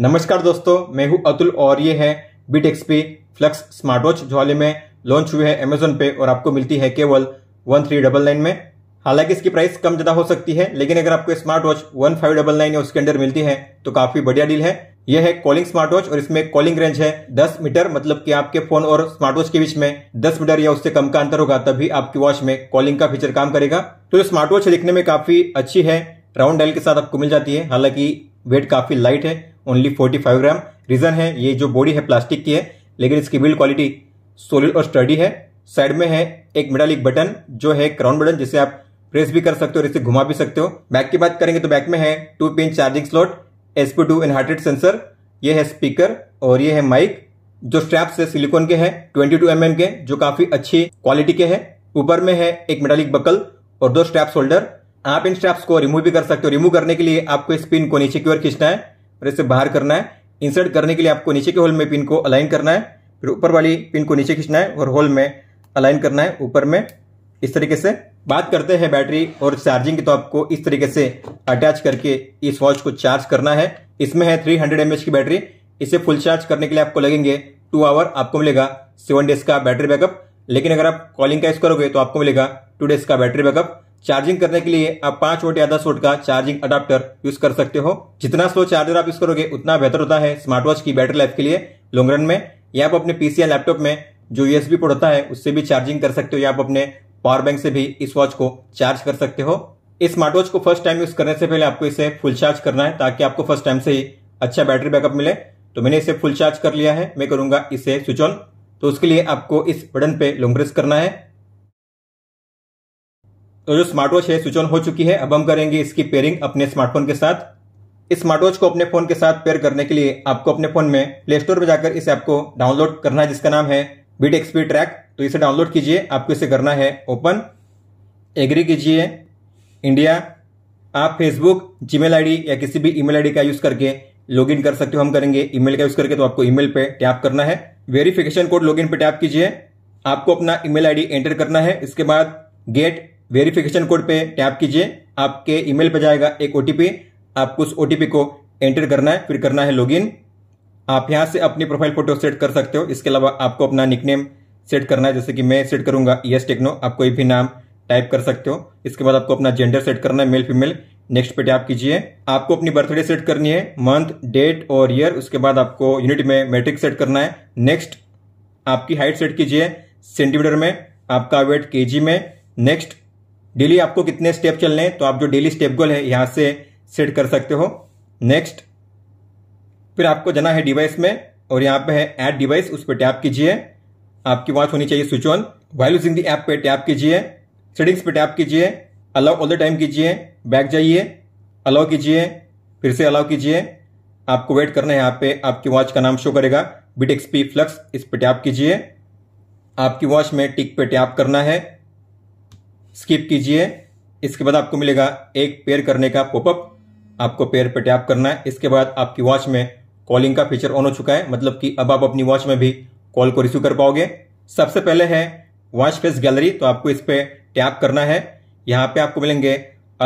नमस्कार दोस्तों मैं हूं अतुल और ये है beat XP flux smart watch जो हाल ही में लॉन्च हुए है अमेजोन पे और आपको मिलती है केवल वन थ्री डबल नाइन में हालांकि इसकी प्राइस कम ज्यादा हो सकती है लेकिन अगर आपको smart watch one five double nine या उसके अंदर मिलती है तो काफी बढ़िया डील है यह है कॉलिंग स्मार्ट वॉच और इसमें कॉलिंग रेंज है दस मीटर मतलब कि आपके फोन और स्मार्ट वॉच के बीच में दस मीटर या उससे कम का अंतर होगा तभी आपकी वॉच में कॉलिंग का फीचर काम करेगा तो स्मार्ट वॉच दिखने में काफी अच्छी है राउंड डायल के साथ आपको मिल जाती है हालांकि वेट काफी लाइट है ओनली 45 ग्राम रीजन है ये जो बॉडी है प्लास्टिक की है लेकिन इसकी बिल्ड क्वालिटी सोलिड और स्टडी है साइड में है एक मेटालिक बटन जो है क्राउन बटन जिसे आप प्रेस भी कर सकते हो और इसे घुमा भी सकते हो बैक की बात करेंगे तो बैक में है two pin charging slot S P two inherited sensor ये है स्पीकर और ये है माइक जो स्ट्रैप्स है सिलिकॉन के हैं 22 टू mm के जो काफी अच्छी क्वालिटी के हैं ऊपर में है एक मेटालिक बकल और दो स्ट्रैप्स होल्डर आप इन स्ट्रैप्स को रिमूव भी कर सकते हो रिमूव करने के लिए आपको इस पिन को नीचे की ओर खींचना है और इसे बाहर करना है इंसर्ट करने के लिए आपको नीचे के होल में पिन को अलाइन करना है फिर ऊपर वाली पिन को नीचे खींचना है और होल में अलाइन करना है ऊपर में इस तरीके से बात करते हैं बैटरी और चार्जिंग की तो आपको इस तरीके से अटैच करके इस वॉच को चार्ज करना है इसमें है थ्री हंड्रेड की बैटरी इसे फुल चार्ज करने के लिए आपको लगेंगे टू आवर आपको मिलेगा सेवन डेज का बैटरी बैकअप लेकिन अगर आप कॉलिंग का यूज करोगे तो आपको मिलेगा टू डेज का बैटरी बैकअप चार्जिंग करने के लिए आप पांच वोट या दस वोट का चार्जिंग अडाप्टर यूज कर सकते हो जितना स्लो चार्जर आप यूज करोगे उतना बेहतर होता है स्मार्ट वॉच की बैटरी लाइफ के लिए लॉन्ग रन में या आप अपने पीसी या लैपटॉप में जो यूएसबी पोर्ट होता है उससे भी चार्जिंग कर सकते हो या आप अपने पावर बैंक से भी इस वॉच को चार्ज कर सकते हो इस स्मार्ट वॉच को फर्स्ट टाइम यूज करने से पहले आपको इसे फुल चार्ज करना है ताकि आपको फर्स्ट टाइम से ही अच्छा बैटरी बैकअप मिले तो मैंने इसे फुल चार्ज कर लिया है मैं करूंगा इसे स्विच ऑन तो उसके लिए आपको इस बटन पे लॉन्ग प्रेस करना है तो जो स्मार्ट वॉच है स्विच ऑन हो चुकी है अब हम करेंगे इसकी पेयरिंग अपने स्मार्टफोन के साथ इस स्मार्ट वॉच को अपने फोन के साथ पेयर करने के लिए आपको अपने फोन में प्ले स्टोर पर जाकर इस ऐप को डाउनलोड करना है जिसका नाम है बीट एक्सपी ट्रैक तो इसे डाउनलोड कीजिए आपको इसे करना है ओपन एग्री कीजिए इंडिया आप फेसबुक जीमेल आईडी या किसी भी ईमेल आईडी का यूज करके लॉगिन कर सकते हो हम करेंगे ईमेल का यूज करके तो आपको ईमेल पे टैप करना है वेरिफिकेशन कोड लॉगिन पे टैप कीजिए आपको अपना ईमेल आईडी एंटर करना है इसके बाद गेट वेरिफिकेशन कोड पे टैप कीजिए आपके ईमेल पे जाएगा एक ओटीपी आपको उस ओटीपी को एंटर करना है फिर करना है लॉगिन आप यहाँ से अपनी प्रोफाइल फोटो सेट कर सकते हो इसके अलावा आपको अपना निकनेम सेट करना है जैसे कि मैं सेट करूंगा यस टेक्नो आप कोई भी नाम टाइप कर सकते हो इसके बाद आपको अपना जेंडर सेट करना है मेल फीमेल नेक्स्ट पे टैप कीजिए आपको अपनी बर्थडे सेट करनी है मंथ डेट और ईयर उसके बाद आपको यूनिट में मैट्रिक सेट करना है नेक्स्ट आपकी हाइट सेट कीजिए सेंटीमीटर में आपका वेट केजी में नेक्स्ट डेली आपको कितने स्टेप चलने हैं तो आप जो डेली स्टेप गोल है यहां से सेट कर सकते हो नेक्स्ट फिर आपको जाना है डिवाइस में और यहाँ पे है ऐड डिवाइस उस पर टैप कीजिए आपकी वॉच होनी चाहिए switch on while using the app पे टैप कीजिए सेटिंग्स पे टैप कीजिए अलाउ ऑल द टाइम कीजिए बैक जाइए अलाउ कीजिए फिर से अलाउ कीजिए आपको वेट करना है यहाँ पे आपकी वॉच का नाम शो करेगा बिट एक्सपी फ्लक्स इस पर टैप कीजिए आपकी वॉच में टिक पे टैप करना है स्किप कीजिए इसके बाद आपको मिलेगा एक पेयर करने का पॉपअप आपको पेयर पे टैप करना है इसके बाद आपकी वॉच में कॉलिंग का फीचर ऑन हो चुका है मतलब कि अब आप अपनी वॉच में भी कॉल को रिसीव कर पाओगे सबसे पहले है वॉच फेस गैलरी तो आपको इस पर टैप करना है यहाँ पे आपको मिलेंगे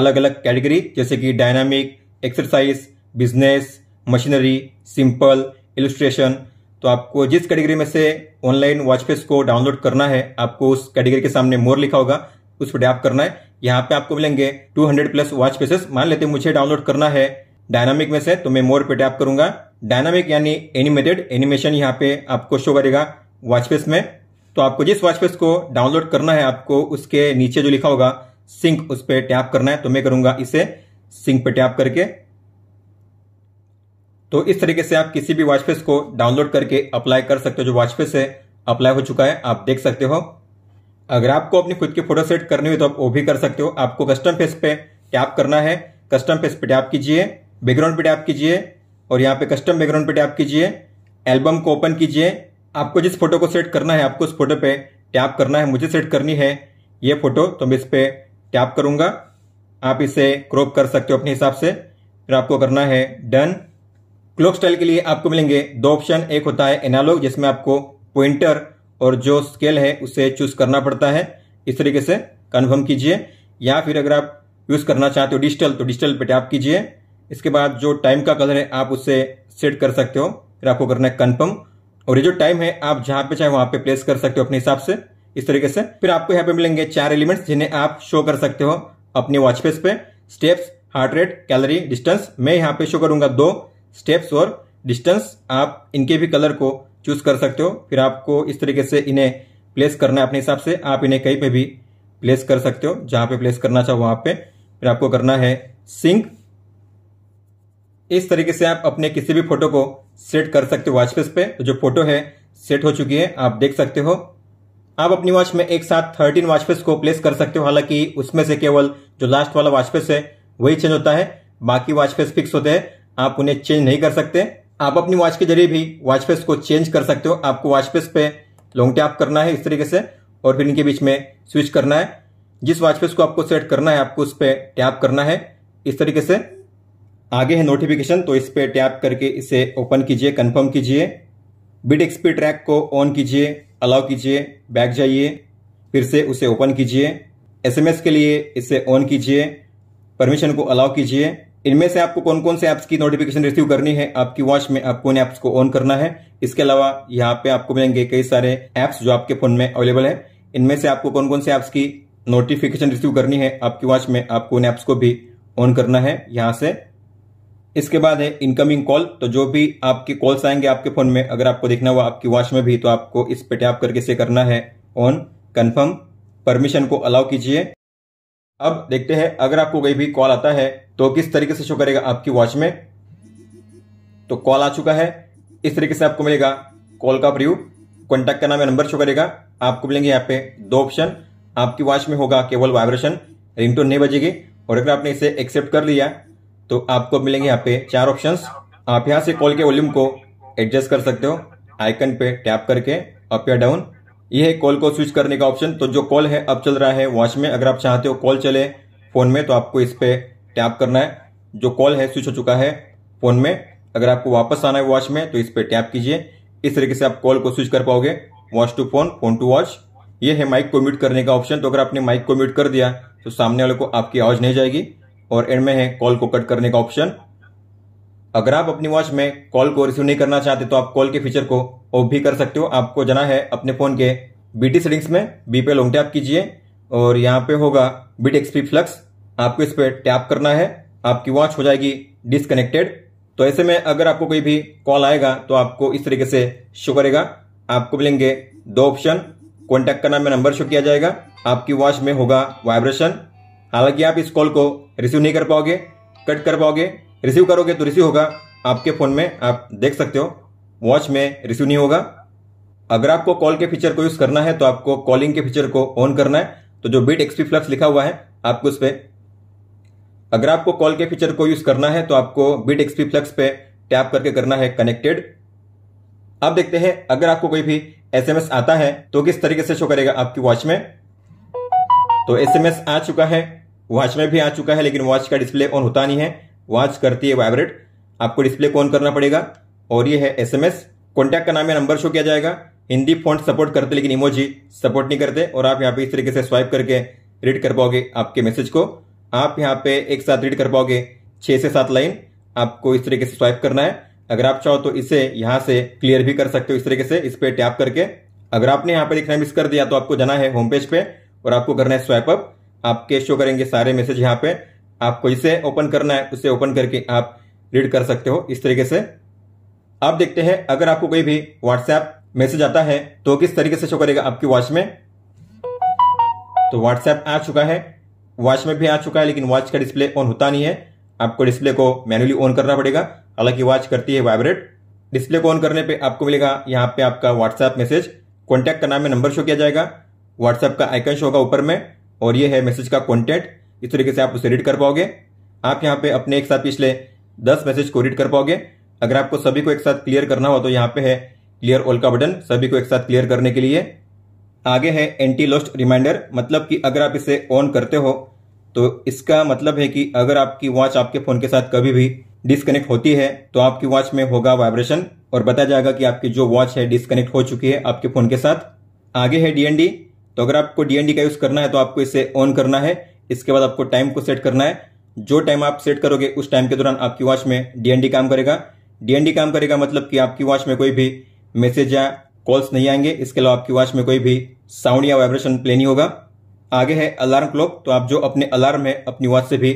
अलग अलग कैटेगरी जैसे कि dynamic exercise business machinery simple illustration तो आपको जिस कैटेगरी में से ऑनलाइन वॉच फेस को डाउनलोड करना है आपको उस कैटेगरी के सामने मोर लिखा होगा उस पर डैप करना है यहाँ पे आपको मिलेंगे 200 प्लस वॉच फेसेस मान लेते मुझे डाउनलोड करना है डायनामिक में से तो मैं मोर पे टैप करूंगा डायनामिक यानी एनिमेटेड एनिमेशन यहाँ पे आपको शो करेगा वॉच फेस में तो आपको जिस वॉच फेस को डाउनलोड करना है आपको उसके नीचे जो लिखा होगा सिंक उस पर टैप करना है तो मैं करूंगा इसे सिंक पे टैप करके तो इस तरीके से आप किसी भी वॉच फेस को डाउनलोड करके अप्लाई कर सकते हो जो वॉच फेस है अप्लाई हो चुका है आप देख सकते हो अगर आपको अपनी खुद की फोटो सेट करनी हो तो आप वो भी कर सकते हो आपको कस्टम फेस पे टैप करना है कस्टम फेस पे टैप कीजिए बैकग्राउंड पे टैप कीजिए और यहाँ पे कस्टम बैकग्राउंड पे टैप कीजिए एल्बम को ओपन कीजिए आपको जिस फोटो को सेट करना है आपको उस फोटो पे टैप करना है मुझे सेट करनी है ये फोटो तो मैं इस पर टैप करूंगा आप इसे क्रॉप कर सकते हो अपने हिसाब से फिर आपको करना है डन क्लॉक स्टाइल के लिए आपको मिलेंगे दो ऑप्शन एक होता है एनालॉग जिसमें आपको पॉइंटर और जो स्केल है उसे चूज करना पड़ता है इस तरीके से कन्फर्म कीजिए या फिर अगर आप यूज़ करना चाहते हो डिजिटल तो डिजिटल पे टैप कीजिए इसके बाद जो टाइम का कलर है आप उसे सेट कर सकते हो फिर आपको करना है कन्फर्म और ये जो टाइम है आप जहां पे चाहे वहां पे प्लेस कर सकते हो अपने हिसाब से इस तरीके से फिर आपको यहाँ पे मिलेंगे चार एलिमेंट्स जिन्हें आप शो कर सकते हो अपने वॉच पे steps heart rate calorie distance मैं यहाँ पे शो करूंगा दो स्टेप्स और डिस्टेंस आप इनके भी कलर को चूज कर सकते हो फिर आपको इस तरीके से इन्हें प्लेस करना है अपने हिसाब से आप इन्हें कहीं पे भी प्लेस कर सकते हो जहां पे प्लेस करना चाहो वहां पे फिर आपको करना है सिंक इस तरीके से आप अपने किसी भी फोटो को सेट कर सकते हो वॉच फेस पे तो जो फोटो है सेट हो चुकी है आप देख सकते हो आप अपनी वॉच में एक साथ थर्टीन वॉच फेस को प्लेस कर सकते हो हालांकि उसमें से केवल जो लास्ट वाला वॉच फेस है वही चेंज होता है बाकी वॉच फेस फिक्स होते हैं आप उन्हें चेंज नहीं कर सकते आप अपनी वॉच के जरिए भी वॉच फेस को चेंज कर सकते हो आपको वॉच फेस पे लॉन्ग टैप करना है इस तरीके से और फिर इनके बीच में स्विच करना है जिस वॉच फेस को आपको सेट करना है आपको उस पर टैप करना है इस तरीके से आगे है नोटिफिकेशन तो इस पर टैप करके इसे ओपन कीजिए कन्फर्म कीजिए बिट एक्सपी ट्रैक को ऑन कीजिए अलाउ कीजिए बैक जाइए फिर से उसे ओपन कीजिए एसएमएस के लिए इसे ऑन कीजिए परमिशन को अलाउ कीजिए इनमें से आपको कौन कौन से ऐप्स की नोटिफिकेशन रिसीव करनी है आपकी वॉच में आपको इन ऐप्स को ऑन करना है इसके अलावा यहाँ पे आपको मिलेंगे कई सारे ऐप्स जो आपके फोन में अवेलेबल है इनमें से आपको कौन कौन से ऐप्स की नोटिफिकेशन रिसीव करनी है आपकी वॉच में आपको इन ऐप्स को भी ऑन करना है यहाँ से इसके बाद है इनकमिंग कॉल तो जो भी आपके कॉल्स आएंगे आपके फोन में अगर आपको देखना हुआ आपकी वॉच में भी तो आपको इस पे टैप करके से करना है ऑन कन्फर्म परमिशन को अलाउ कीजिए अब देखते हैं अगर आपको कोई भी कॉल आता है तो किस तरीके से शो करेगा आपकी वॉच में तो कॉल आ चुका है इस तरीके से आपको मिलेगा कॉल का प्रयोग कॉन्टैक्ट का नाम नंबर शो करेगा आपको मिलेंगे यहाँ पे दो ऑप्शन आपकी वॉच में होगा केवल वाइब्रेशन रिंगटोन नहीं बजेगी और अगर आपने इसे एक्सेप्ट कर लिया तो आपको मिलेंगे यहाँ पे चार ऑप्शन आप यहाँ से कॉल के वॉल्यूम को एडजस्ट कर सकते हो आइकन पे टैप करके अप या डाउन यह है कॉल को स्विच करने का ऑप्शन तो जो कॉल है अब चल रहा है वॉच में अगर आप चाहते हो कॉल चले फोन में तो आपको इस पे टैप करना है जो कॉल है स्विच हो चुका है फोन में अगर आपको वापस आना है वॉच में तो इस पर टैप कीजिए इस तरीके से आप कॉल को स्विच कर पाओगे watch to phone phone to watch ये है माइक को म्यूट करने का ऑप्शन तो अगर आपने माइक को म्यूट कर दिया तो सामने वाले को आपकी आवाज नहीं जाएगी और एंड में है कॉल को कट करने का ऑप्शन अगर आप अपनी वॉच में कॉल को रिसीव नहीं करना चाहते तो आप कॉल के फीचर को ऑफ भी कर सकते हो आपको जाना है अपने फोन के बीटी सेटिंग्स में बीपे लॉन्ग टैप कीजिए और यहाँ पे होगा बीट एक्सपी फ्लक्स आपको इस पर टैप करना है आपकी वॉच हो जाएगी डिसकनेक्टेड तो ऐसे में अगर आपको कोई भी कॉल आएगा तो आपको इस तरीके से शो करेगा आपको मिलेंगे दो ऑप्शन कॉन्टैक्ट करना में नंबर शो किया जाएगा आपकी वॉच में होगा वाइब्रेशन हालांकि आप इस कॉल को रिसीव नहीं कर पाओगे कट कर पाओगे रिसीव करोगे तो रिसीव होगा आपके फ़ोन में आप देख सकते हो वॉच में रिसीव नहीं होगा अगर आपको कॉल के फीचर को यूज़ करना है तो आपको कॉलिंग के फीचर को ऑन करना है तो जो बीट एक्सपी फ्लक्स लिखा हुआ है आपको उस पर अगर आपको कॉल के फीचर को यूज करना है तो आपको बिट एक्सपी फ्लक्स पे टैप करके करना है कनेक्टेड अब देखते हैं अगर आपको कोई भी एसएमएस आता है तो किस तरीके से शो करेगा आपकी वॉच में तो एसएमएस आ चुका है वॉच में भी आ चुका है लेकिन वॉच का डिस्प्ले ऑन होता नहीं है वॉच करती है वाइब्रेट आपको डिस्प्ले को ऑन करना पड़ेगा और ये है एसएमएस कॉन्टैक्ट का नाम या नंबर शो किया जाएगा हिंदी फॉन्ट सपोर्ट करते लेकिन इमोजी सपोर्ट नहीं करते और आप यहाँ पे इस तरीके से स्वाइप करके रीड कर पाओगे आपके मैसेज को आप यहाँ पे एक साथ रीड कर पाओगे छह से सात लाइन आपको इस तरीके से स्वाइप करना है अगर आप चाहो तो इसे यहाँ से क्लियर भी कर सकते हो इस तरीके से इस पर टैप करके अगर आपने यहाँ पर लिखना मिस कर दिया तो आपको जाना है होम पेज पे और आपको करना है स्वाइप अप आपके शो करेंगे सारे मैसेज यहाँ पे आपको इसे ओपन करना है उसे ओपन करके आप रीड कर सकते हो इस तरीके से आप देखते हैं अगर आपको कोई भी व्हाट्सएप मैसेज आता है तो किस तरीके से शो करेगा आपकी वॉच में तो व्हाट्सएप आ चुका है वॉच में भी आ चुका है लेकिन वॉच का डिस्प्ले ऑन होता नहीं है आपको डिस्प्ले को मैनुअली ऑन करना पड़ेगा हालांकि वॉच करती है वाइब्रेट डिस्प्ले को ऑन करने पे आपको मिलेगा यहाँ पे आपका व्हाट्सएप मैसेज कॉन्टैक्ट का नाम में नंबर शो किया जाएगा व्हाट्सएप का आइकन शो होगा ऊपर में और ये है मैसेज का कॉन्टेंट इस तरीके से आप उसे रीड कर पाओगे आप यहाँ पे अपने एक साथ पिछले दस मैसेज को रीड कर पाओगे अगर आपको सभी को एक साथ क्लियर करना हो तो यहाँ पे है क्लियर ऑल का बटन सभी को एक साथ क्लियर करने के लिए आगे है एंटी लॉस्ट रिमाइंडर मतलब कि अगर आप इसे ऑन करते हो तो इसका मतलब है कि अगर आपकी वॉच आपके फ़ोन के साथ कभी भी डिस्कनेक्ट होती है तो आपकी वॉच में होगा वाइब्रेशन और बताया जाएगा कि आपकी जो वॉच है डिस्कनेक्ट हो चुकी है आपके फ़ोन के साथ आगे है डीएनडी तो अगर आपको डीएनडी का यूज़ करना है तो आपको इसे ऑन करना है इसके बाद आपको टाइम को सेट करना है जो टाइम आप सेट करोगे उस टाइम के दौरान आपकी वॉच में डीएनडी काम करेगा डीएनडी काम करेगा मतलब कि आपकी वॉच में कोई भी मैसेज या कॉल्स नहीं आएंगे इसके अलावा आपकी वॉच में कोई भी साउंड या वाइब्रेशन प्ले नहीं होगा आगे है अलार्म क्लॉक तो आप जो अपने अलार्म है अपनी वॉच से भी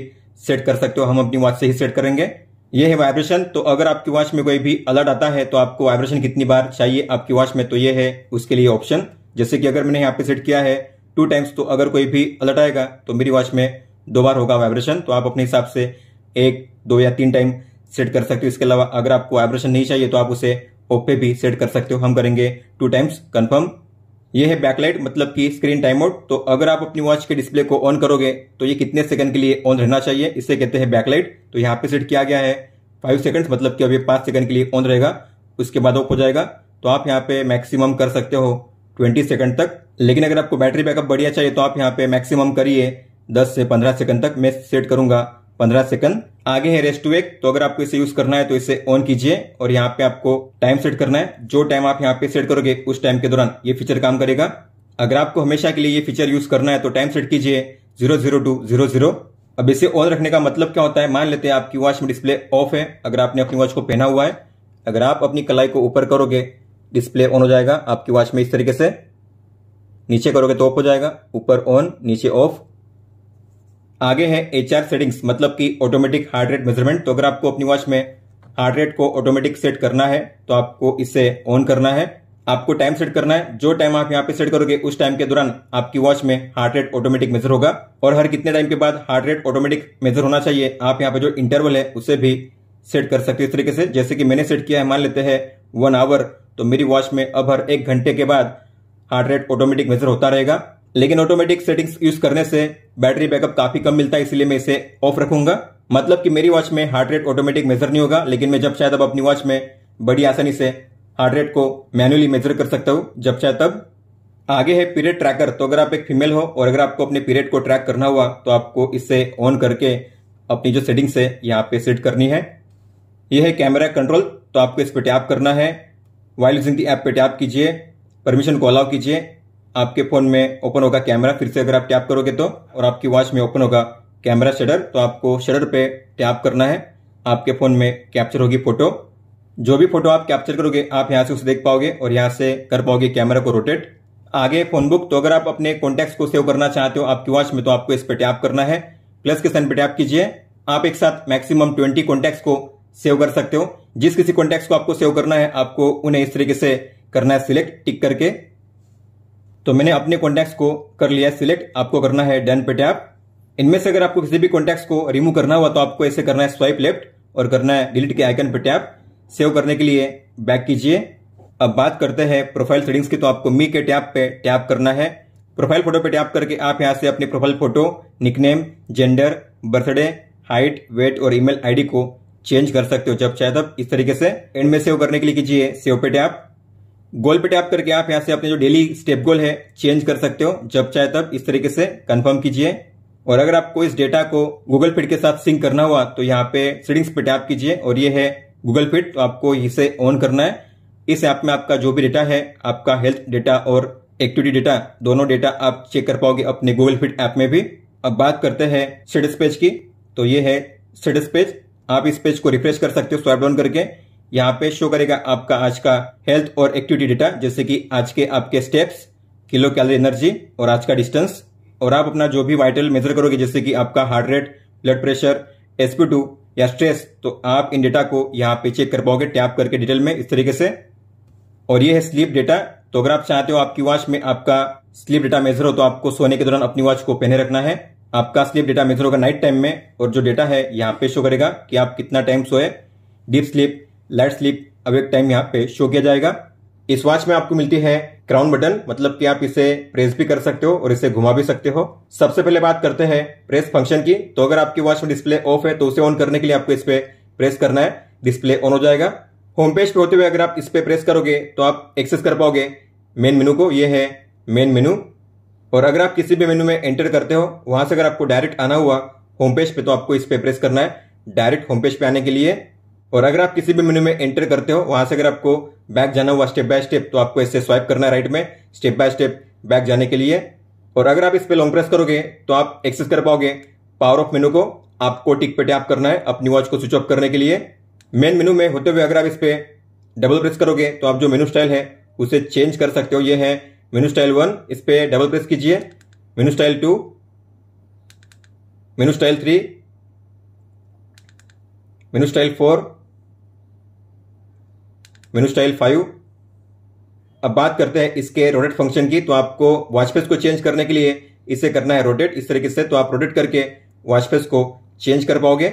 सेट कर सकते हो हम अपनी वॉच से ही सेट करेंगे ये है वाइब्रेशन तो अगर आपकी वॉच में कोई भी अलर्ट आता है तो आपको वाइब्रेशन कितनी बार चाहिए आपकी वॉच में तो ये है उसके लिए ऑप्शन जैसे कि अगर मैंने यहाँ पे सेट किया है टू टाइम्स तो अगर कोई भी अलर्ट आएगा तो मेरी वॉच में दो बार होगा वाइब्रेशन तो आप अपने हिसाब से एक दो या तीन टाइम सेट कर सकते हो इसके अलावा अगर आपको वाइब्रेशन नहीं चाहिए तो आप उसे ओपे पे भी सेट कर सकते हो हम करेंगे टू टाइम्स कंफर्म ये है बैकलाइट मतलब कि स्क्रीन टाइम आउट तो अगर आप अपनी वॉच के डिस्प्ले को ऑन करोगे तो ये कितने सेकंड के लिए ऑन रहना चाहिए इसे कहते हैं बैकलाइट तो यहाँ पे सेट किया गया है फाइव सेकंड्स मतलब कि अभी पांच सेकंड के लिए ऑन रहेगा उसके बाद ऑफ हो जाएगा तो आप यहाँ पे मैक्सिमम कर सकते हो ट्वेंटी सेकंड तक लेकिन अगर आपको बैटरी बैकअप बढ़िया चाहिए तो आप यहाँ पे मैक्सिमम करिए दस से पंद्रह सेकंड तक मैं सेट करूंगा पंद्रह सेकंड आगे है रेस्ट टू एक तो अगर आपको इसे यूज करना है तो इसे ऑन कीजिए और यहाँ पे आपको टाइम सेट करना है जो टाइम आप यहाँ पे सेट करोगे उस टाइम के दौरान ये फीचर काम करेगा अगर आपको हमेशा के लिए ये फीचर यूज करना है तो टाइम सेट कीजिए zero zero to zero zero अब इसे ऑन रखने का मतलब क्या होता है मान लेते हैं आपकी वॉच में डिस्प्ले ऑफ है अगर आपने अपनी वॉच को पहना हुआ है अगर आप अपनी कलाई को ऊपर करोगे डिस्प्ले ऑन हो जाएगा आपकी वॉच में इस तरीके से नीचे करोगे तो ऑफ हो जाएगा ऊपर ऑन नीचे ऑफ आगे है एचआर सेटिंग्स मतलब कि ऑटोमेटिक हार्ट रेट मेजरमेंट तो अगर आपको अपनी वॉच में हार्ट रेट को ऑटोमेटिक सेट करना है तो आपको इसे ऑन करना है आपको टाइम सेट करना है जो टाइम आप यहाँ पे सेट करोगे उस टाइम के दौरान आपकी वॉच में हार्ट रेट ऑटोमेटिक मेजर होगा और हर कितने टाइम के बाद हार्ट रेट ऑटोमेटिक मेजर होना चाहिए आप यहाँ पे जो इंटरवल है उसे भी सेट कर सकते हैं इस तरीके से जैसे कि मैंने सेट किया है मान लेते हैं वन आवर तो मेरी वॉच में अब हर एक घंटे के बाद हार्ट रेट ऑटोमेटिक मेजर होता रहेगा लेकिन ऑटोमेटिक सेटिंग्स यूज करने से बैटरी बैकअप काफी कम मिलता है इसलिए मैं इसे ऑफ रखूंगा मतलब कि मेरी वॉच में हार्ट रेट ऑटोमेटिक मेजर नहीं होगा लेकिन मैं जब चाहे तब अपनी वॉच में बड़ी आसानी से हार्ट रेट को मैन्युअली मेजर कर सकता हूं जब चाहे तब आगे है पीरियड ट्रैकर तो अगर आप एक फीमेल हो और अगर आपको अपने पीरियड को ट्रैक करना हुआ तो आपको इससे ऑन करके अपनी जो सेटिंग्स है यहाँ पे सेट करनी है यह है कैमरा कंट्रोल तो आपको इस पर टैप करना है वाइल्ड सिंह की ऐप पे टैप कीजिए परमिशन को अलाउ कीजिए आपके फोन में ओपन होगा कैमरा फिर से अगर आप टैप करोगे तो और आपकी वॉच में ओपन होगा कैमरा शटर तो आपको शटर पे टैप करना है आपके फोन में कैप्चर होगी फोटो जो भी फोटो आप कैप्चर करोगे आप यहाँ से उसे देख पाओगे और यहाँ से कर पाओगे कैमरा को रोटेट आगे फोन बुक तो अगर आप अपने कॉन्टेक्ट को सेव करना चाहते हो आपकी वॉच में तो आपको इस पर टैप करना है प्लस के सन पे टैप कीजिए आप एक साथ मैक्सिमम ट्वेंटी कॉन्टेक्ट को सेव कर सकते हो जिस किसी कॉन्टेक्ट को आपको सेव करना है आपको उन्हें इस तरीके से करना है सिलेक्ट टिक करके तो मैंने अपने कॉन्टैक्ट्स को कर लिया सिलेक्ट आपको करना है डन पे टैप इनमें से अगर आपको किसी भी कॉन्टैक्ट्स को रिमूव करना हुआ तो आपको ऐसे करना है स्वाइप लेफ्ट और करना है डिलीट के आइकन पे टैप सेव करने के लिए बैक कीजिए अब बात करते हैं प्रोफाइल सेटिंग्स की तो आपको मी के टैप पे टैप करना है प्रोफाइल फोटो पे टैप करके आप यहाँ से अपनी profile photo nickname gender birthday height weight और ईमेल आईडी को चेंज कर सकते हो जब चाहे तब इस तरीके से एंड में सेव करने के लिए कीजिए सेव पे टैप गोल पे टैप करके आप यहाँ से अपने जो डेली स्टेप गोल है चेंज कर सकते हो जब चाहे तब इस तरीके से कंफर्म कीजिए और अगर आपको इस डेटा को गूगल फिट के साथ सिंक करना हुआ तो यहाँ पे सेटिंग्स पे टैप कीजिए और ये है गूगल फिट तो आपको इसे ऑन करना है इस ऐप में आपका जो भी डेटा है आपका हेल्थ डेटा और एक्टिविटी डेटा दोनों डेटा आप चेक कर पाओगे अपने गूगल फिट ऐप में भी अब बात करते हैं स्टेटस पेज की तो ये है स्टेटस पेज आप इस पेज को रिफ्रेश कर सकते हो स्वाइप डाउन करके यहाँ पे शो करेगा आपका आज का हेल्थ और एक्टिविटी डेटा जैसे कि आज के आपके स्टेप्स किलो कैलोरी एनर्जी और आज का डिस्टेंस और आप अपना जो भी वाइटल मेजर करोगे जैसे कि आपका heart rate blood pressure SP two या स्ट्रेस तो आप इन डेटा को यहाँ पे चेक कर पाओगे टैप करके डिटेल में इस तरीके से और ये है स्लीप डेटा तो अगर आप चाहते हो आपकी वॉच में आपका स्लीप डेटा मेजर हो तो आपको सोने के दौरान अपनी वॉच को पहने रखना है आपका स्लीप डेटा मेजर होगा नाइट टाइम में और जो डेटा है यहाँ पे शो करेगा कि आप कितना टाइम सोए deep sleep light sleep awake time यहाँ पे शो किया जाएगा इस वॉच में आपको मिलती है क्राउन बटन मतलब कि आप इसे प्रेस भी कर सकते हो और इसे घुमा भी सकते हो सबसे पहले बात करते हैं प्रेस फंक्शन की तो अगर आपकी वॉच में डिस्प्ले ऑफ है तो उसे ऑन करने के लिए आपको इस पे प्रेस करना है डिस्प्ले ऑन हो जाएगा होम पेज पे होते हुए अगर आप इस पे प्रेस करोगे तो आप एक्सेस कर पाओगे मेन मेनू को ये है मेन मेनू और अगर आप किसी भी मेनू में एंटर करते हो वहां से अगर आपको डायरेक्ट आना हुआ होम पेज पे तो आपको इस पे प्रेस करना है डायरेक्ट होम पेज पे आने के लिए और अगर आप किसी भी मेन्यू में एंटर करते हो वहां से अगर आपको बैक जाना हुआ स्टेप बाय स्टेप तो आपको इससे स्वाइप करना है राइट में स्टेप बाय स्टेप बैक जाने के लिए और अगर आप इस पर लॉन्ग प्रेस करोगे तो आप एक्सेस कर पाओगे पावर ऑफ मेनू को आपको टिक पे टैप करना है अपनी वॉच को स्विच ऑफ करने के लिए मेन मेनू में होते हुए अगर आप इस पर डबल प्रेस करोगे तो आप जो मेनू स्टाइल है उसे चेंज कर सकते हो ये है मेनू स्टाइल वन इस पर डबल प्रेस कीजिए menu style two menu style three menu style four menu style five अब बात करते हैं इसके रोटेट फंक्शन की तो आपको वॉचपेस को चेंज करने के लिए इसे करना है रोटेट इस तरीके से तो आप रोटेट करके वॉचपेस को चेंज कर पाओगे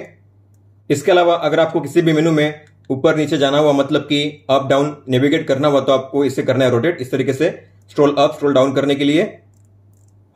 इसके अलावा अगर आपको किसी भी मेनू में ऊपर नीचे जाना हुआ मतलब कि अप डाउन नेविगेट करना हुआ तो आपको इसे करना है रोटेट इस तरीके से स्ट्रोल अप स्ट्रोल डाउन करने के लिए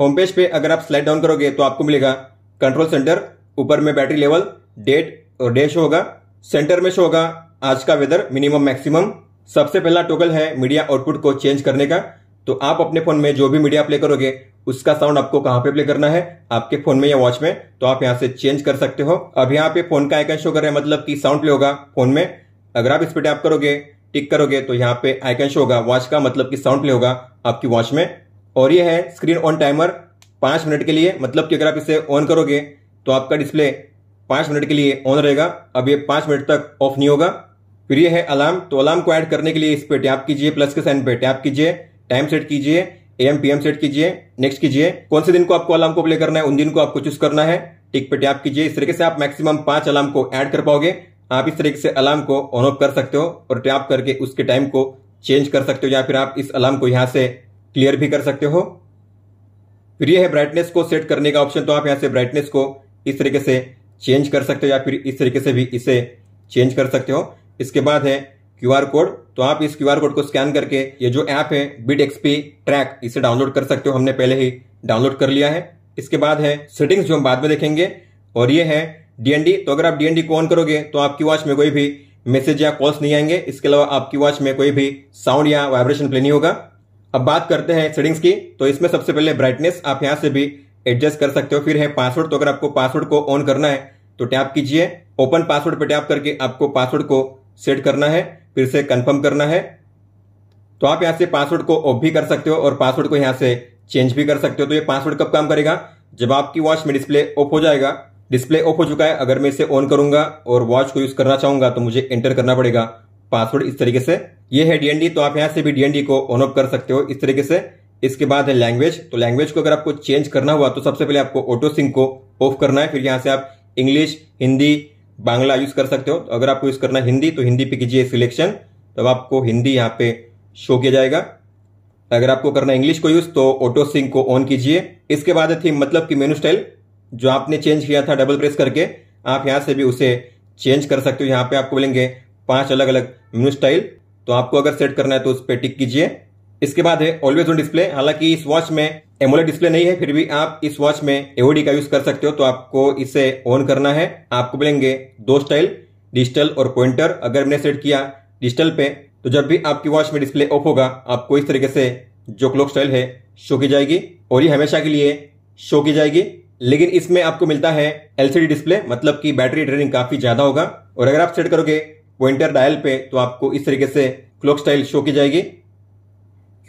होम पेज पे अगर आप स्लाइड डाउन करोगे तो आपको मिलेगा कंट्रोल सेंटर ऊपर में बैटरी लेवल डेट और डे शो होगा सेंटर में शो होगा आज का वेदर मिनिमम मैक्सिमम सबसे पहला टोकल है मीडिया आउटपुट को चेंज करने का तो आप अपने फोन में जो भी मीडिया प्ले करोगे उसका साउंड आपको कहां पे प्ले करना है आपके फोन में या वॉच में तो आप यहां से चेंज कर सकते हो अब यहां पे फोन का आइकन शो कर रहे हैं मतलब कि साउंड प्ले होगा फोन में अगर आप इस पर टैप करोगे टिक करोगे तो यहां पे आइकन शो होगा वॉच का मतलब कि साउंड प्ले होगा आपकी वॉच में और यह है स्क्रीन ऑन टाइमर पांच मिनट के लिए मतलब कि अगर आप इसे ऑन करोगे तो आपका डिस्प्ले पांच मिनट के लिए ऑन रहेगा अब ये पांच मिनट तक ऑफ नहीं होगा फिर ये है अलार्म तो अलार्म को ऐड करने के लिए इस पे टैप कीजिए प्लस के साइन पे टैप कीजिए टाइम सेट कीजिए एम पीएम सेट कीजिए नेक्स्ट कीजिए कौन से दिन को आपको अलार्म को प्ले करना है उन दिन को आपको चूज करना है टिक पे टैप कीजिए इस तरीके से आप मैक्सिमम पांच अलार्म को ऐड कर पाओगे आप इस तरीके से अलार्म को ऑन ऑफ कर सकते हो और टैप करके उसके टाइम को चेंज कर सकते हो या फिर आप इस अलार्म को यहां से क्लियर भी कर सकते हो फिर यह है ब्राइटनेस को सेट करने का ऑप्शन तो आप यहां से ब्राइटनेस को इस तरीके से चेंज कर सकते हो या फिर इस तरीके से भी इसे चेंज कर सकते हो इसके बाद है क्यू आर कोड तो आप इस क्यू आर कोड को स्कैन करके ये जो ऐप है बिट एक्सपी ट्रैक इसे डाउनलोड कर सकते हो हमने पहले ही डाउनलोड कर लिया है इसके बाद है सेटिंग्स जो हम बाद में देखेंगे और ये है डीएनडी तो अगर आप डीएनडी को ऑन करोगे तो आपकी वॉच में कोई भी मैसेज या कॉल्स नहीं आएंगे इसके अलावा आपकी वॉच में कोई भी साउंड या वाइब्रेशन प्ले नहीं होगा अब बात करते हैं सेटिंग्स की तो इसमें सबसे पहले ब्राइटनेस आप यहां से भी एडजस्ट कर सकते हो फिर है पासवर्ड तो अगर आपको पासवर्ड को ऑन करना है तो टैप कीजिए ओपन पासवर्ड पर टैप करके आपको पासवर्ड को सेट करना है फिर से कंफर्म करना है तो आप यहां से पासवर्ड को ऑफ भी कर सकते हो और पासवर्ड को यहां से चेंज भी कर सकते हो तो ये पासवर्ड कब काम करेगा जब आपकी वॉच में डिस्प्ले ऑफ हो जाएगा डिस्प्ले ऑफ हो चुका है अगर मैं इसे ऑन करूंगा और वॉच को यूज करना चाहूंगा तो मुझे एंटर करना पड़ेगा पासवर्ड इस तरीके से ये है डीएनडी तो आप यहां से भी डीएनडी को ऑन ऑफ कर सकते हो इस तरीके से इसके बाद है लैंग्वेज तो लैंग्वेज को अगर आपको चेंज करना हुआ तो सबसे पहले आपको ऑटो सिंक को ऑफ करना है फिर यहां से आप इंग्लिश हिंदी बांग्ला यूज कर सकते हो तो अगर आपको यूज करना हिंदी तो हिंदी पे कीजिए सिलेक्शन तब आपको हिंदी यहाँ पे शो किया जाएगा अगर आपको करना इंग्लिश को यूज तो ऑटो सिंक को ऑन कीजिए इसके बाद थी मतलब कि मेनू स्टाइल जो आपने चेंज किया था डबल प्रेस करके आप यहां से भी उसे चेंज कर सकते हो यहाँ पे आपको मिलेंगे पांच अलग अलग मेनू स्टाइल तो आपको अगर सेट करना है तो उस पर टिक कीजिए इसके बाद है ऑलवेज ऑन डिस्प्ले हालांकि इस वॉच में एमोलेट डिस्प्ले नहीं है फिर भी आप इस वॉच में एओडी का यूज कर सकते हो तो आपको इसे ऑन करना है आपको मिलेंगे दो स्टाइल डिजिटल और पॉइंटर अगर मैंने सेट किया डिजिटल पे तो जब भी आपकी वॉच में डिस्प्ले ऑफ होगा आपको इस तरीके से जो क्लॉक स्टाइल है शो की जाएगी और ये हमेशा के लिए शो की जाएगी लेकिन इसमें आपको मिलता है एलसीडी डिस्प्ले मतलब कि बैटरी ड्रेनिंग काफी ज्यादा होगा और अगर आप सेट करोगे पॉइंटर डायल पे तो आपको इस तरीके से क्लॉक स्टाइल शो की जाएगी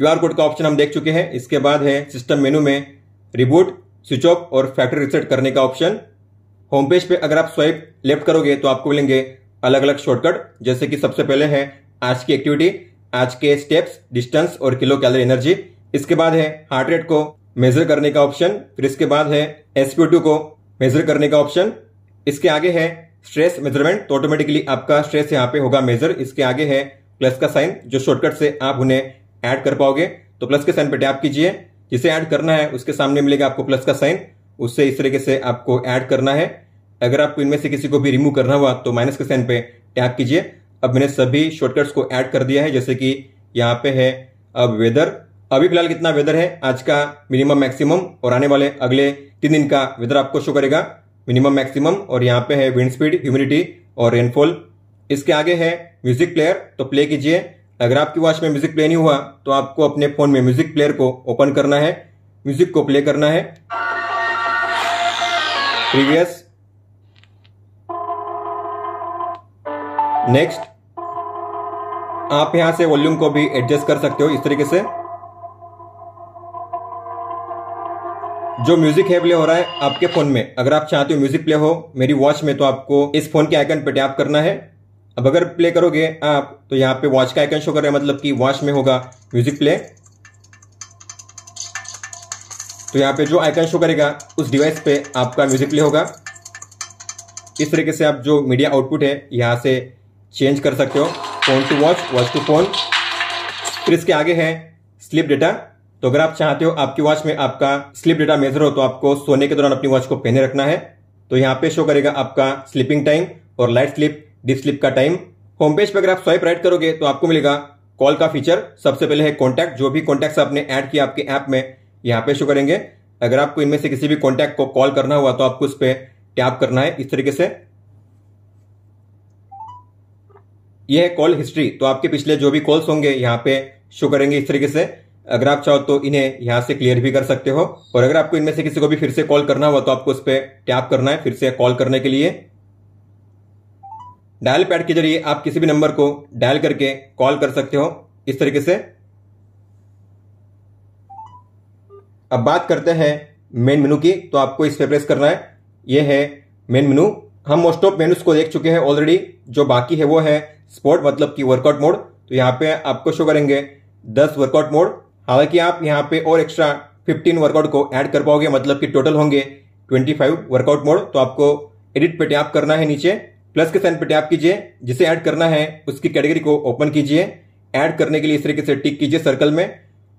क्यू कोड का ऑप्शन हम देख चुके हैं इसके बाद है सिस्टम मेनू में रिबूट स्विच ऑफ और फैक्ट्री रिसेट करने का ऑप्शन होम पेज पे अगर आप स्वाइप लेफ्ट करोगे तो आपको मिलेंगे अलग अलग शॉर्टकट जैसे कि सबसे पहले है आज की एक्टिविटी आज के स्टेप्स डिस्टेंस और किलो कैलोरी एनर्जी इसके बाद है हार्ट रेट को मेजर करने का ऑप्शन फिर इसके बाद है एसपीओ को मेजर करने का ऑप्शन इसके आगे है स्ट्रेस मेजरमेंट तो ऑटोमेटिकली आपका स्ट्रेस यहाँ पे होगा मेजर इसके आगे है प्लस का साइन जो शॉर्टकट से आप उन्हें ऐड कर पाओगे तो प्लस के साइन पर टैप कीजिए जिसे ऐड करना है उसके सामने मिलेगा आपको प्लस का साइन उससे इस तरीके से आपको ऐड करना है अगर आपको इनमें से किसी को भी रिमूव करना हुआ तो माइनस के साइन पे टैप कीजिए अब मैंने सभी शॉर्टकट्स को ऐड कर दिया है जैसे कि यहाँ पे है अब वेदर अभी फिलहाल कितना वेदर है आज का मिनिमम मैक्सिमम और आने वाले अगले तीन दिन का वेदर आपको शो करेगा मिनिमम मैक्सिमम और यहाँ पे है विंड स्पीड ह्यूमिडिटी और रेनफॉल इसके आगे है म्यूजिक प्लेयर तो प्ले कीजिए अगर आपकी वॉच में म्यूजिक प्ले नहीं हुआ तो आपको अपने फोन में म्यूजिक प्लेयर को ओपन करना है म्यूजिक को प्ले करना है प्रीवियस नेक्स्ट आप यहां से वॉल्यूम को भी एडजस्ट कर सकते हो इस तरीके से जो म्यूजिक है प्ले हो रहा है आपके फोन में अगर आप चाहते हो म्यूजिक प्ले हो मेरी वॉच में तो आपको इस फोन के आइकन पे टैप करना है अब अगर प्ले करोगे आप तो यहाँ पे वॉच का आइकन शो कर रहा है मतलब कि वॉच में होगा म्यूजिक प्ले तो यहाँ पे जो आइकन शो करेगा उस डिवाइस पे आपका म्यूजिक प्ले होगा इस तरीके से आप जो मीडिया आउटपुट है यहाँ से चेंज कर सकते हो phone to watch watch to phone फिर इसके आगे है स्लिप डेटा तो अगर आप चाहते हो आपकी वॉच में आपका स्लिप डेटा मेजर हो तो आपको सोने के दौरान अपनी वॉच को पहने रखना है तो यहाँ पे शो करेगा आपका स्लिपिंग टाइम और लाइट स्लिप डिप स्लिप का टाइम होम पेज पर अगर आप स्वाइप राइट करोगे तो आपको मिलेगा कॉल का फीचर सबसे पहले है कॉन्टैक्ट जो भी कॉन्टैक्ट आपने ऐड किया आपके ऐप में यहाँ पे शो करेंगे अगर आपको इनमें से किसी भी कॉन्टैक्ट को कॉल करना हुआ तो आपको इस पर टैप करना है इस तरीके से यह है कॉल हिस्ट्री तो आपके पिछले जो भी कॉल्स होंगे यहाँ पे शो करेंगे इस तरीके से अगर आप चाहो तो इन्हें यहां से क्लियर भी कर सकते हो और अगर आपको इनमें से किसी को भी फिर से कॉल करना हुआ तो आपको उस पर टैप करना है फिर से कॉल करने के लिए डायल पैड के जरिए आप किसी भी नंबर को डायल करके कॉल कर सकते हो इस तरीके से अब बात करते हैं मेन मेनू की तो आपको इस पर प्रेस करना है यह है मेन मेनू हम मोस्ट ऑफ मेनूज को देख चुके हैं ऑलरेडी जो बाकी है वो है स्पोर्ट मतलब कि वर्कआउट मोड तो यहाँ पे आपको शो करेंगे दस वर्कआउट मोड हालांकि आप यहाँ पे और एक्स्ट्रा फिफ्टीन वर्कआउट को ऐड कर पाओगे मतलब कि टोटल होंगे ट्वेंटी फाइव वर्कआउट मोड तो आपको एडिट पे टैप करना है नीचे प्लस के साइन पर टैप कीजिए जिसे ऐड करना है उसकी कैटेगरी को ओपन कीजिए ऐड करने के लिए इस तरीके से टिक कीजिए सर्कल में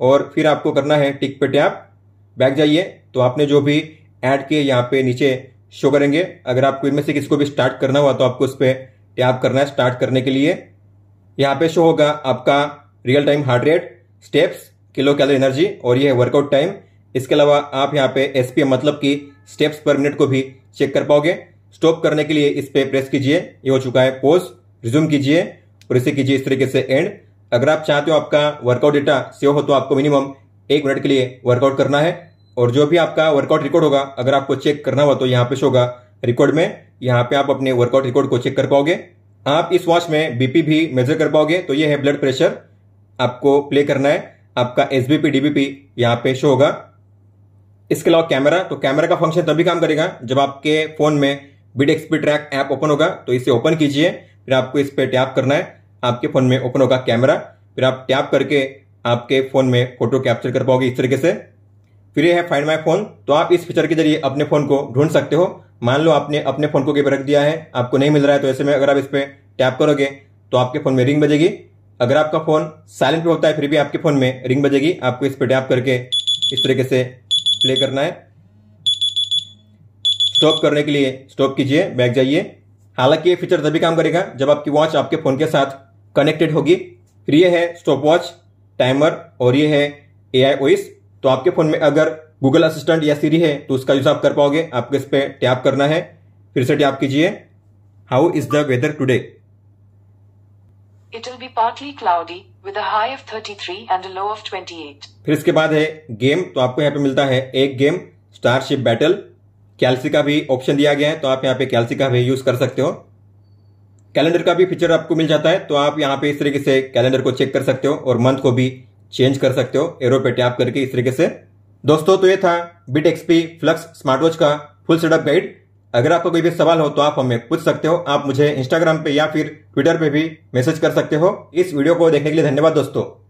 और फिर आपको करना है टिक पे टैप बैक जाइए तो आपने जो भी ऐड किए यहाँ पे नीचे शो करेंगे अगर आपको इनमें से किसी को भी स्टार्ट करना हुआ तो आपको उस पर टैप करना है स्टार्ट करने के लिए यहाँ पे शो होगा आपका real time heart rate steps kilo calorie energy और यह वर्कआउट टाइम इसके अलावा आप यहाँ पे एसपीएम मतलब कि स्टेप्स पर मिनट को भी चेक कर पाओगे स्टॉप करने के लिए इस पे प्रेस कीजिए ये हो चुका है पोज रिज्यूम कीजिए और इसे कीजिए इस तरीके से एंड अगर आप चाहते हो आपका वर्कआउट डेटा सेव हो तो आपको मिनिमम एक मिनट के लिए वर्कआउट करना है और जो भी आपका वर्कआउट रिकॉर्ड होगा अगर आपको चेक करना हो तो यहाँ पे शो होगा रिकॉर्ड में यहाँ पे आप अपने वर्कआउट रिकॉर्ड को चेक कर पाओगे आप इस वॉच में बीपी भी मेजर कर पाओगे तो ये है ब्लड प्रेशर आपको प्ले करना है आपका एस बी पी यहाँ पे शो होगा इसके अलावा कैमरा तो कैमरा का फंक्शन तभी काम करेगा जब आपके फोन में एक्सपी ट्रैक ऐप ओपन होगा तो इसे ओपन कीजिए फिर आपको इस पर टैप करना है आपके फ़ोन में ओपन होगा कैमरा फिर आप टैप करके आपके फ़ोन में फोटो कैप्चर कर पाओगे इस तरीके से फिर यह है फाइंड माई फ़ोन तो आप इस फीचर के जरिए अपने फ़ोन को ढूंढ सकते हो मान लो आपने अपने फ़ोन को कहीं रख दिया है आपको नहीं मिल रहा है तो ऐसे में अगर आप इस पर टैप करोगे तो आपके फ़ोन में रिंग बजेगी अगर आपका फ़ोन साइलेंट पे होता है फिर भी आपके फ़ोन में रिंग बजेगी आपको इस पर टैप करके इस तरीके से प्ले करना है स्टॉप करने के लिए स्टॉप कीजिए बैक जाइए हालांकि ये फीचर तभी काम करेगा जब आपकी वॉच आपके फोन के साथ कनेक्टेड होगी फिर ये है स्टॉप वॉच टाइमर और ये है ए आई ओइस तो आपके फोन में अगर गूगल असिस्टेंट या सीरी है तो उसका यूज आप कर पाओगे आपको इस पर टैप करना है फिर से टैप कीजिए how is the weather today It will be partly cloudy with a high of 33 and a low of 28. फिर इसके बाद है गेम तो आपको यहाँ पे मिलता है एक गेम स्टारशिप बैटल कैल्सिका का भी ऑप्शन दिया गया है तो आप यहाँ पे कैल्सिका का भी यूज कर सकते हो कैलेंडर का भी फीचर आपको मिल जाता है तो आप यहाँ पे इस तरीके से कैलेंडर को चेक कर सकते हो और मंथ को भी चेंज कर सकते हो एरो पे टैप करके इस तरीके से दोस्तों तो ये था bit XP flux smart watch का फुल सेटअप गाइड अगर आपको कोई भी सवाल हो तो आप हमें पूछ सकते हो आप मुझे इंस्टाग्राम पे या फिर ट्विटर पे भी मैसेज कर सकते हो इस वीडियो को देखने के लिए धन्यवाद दोस्तों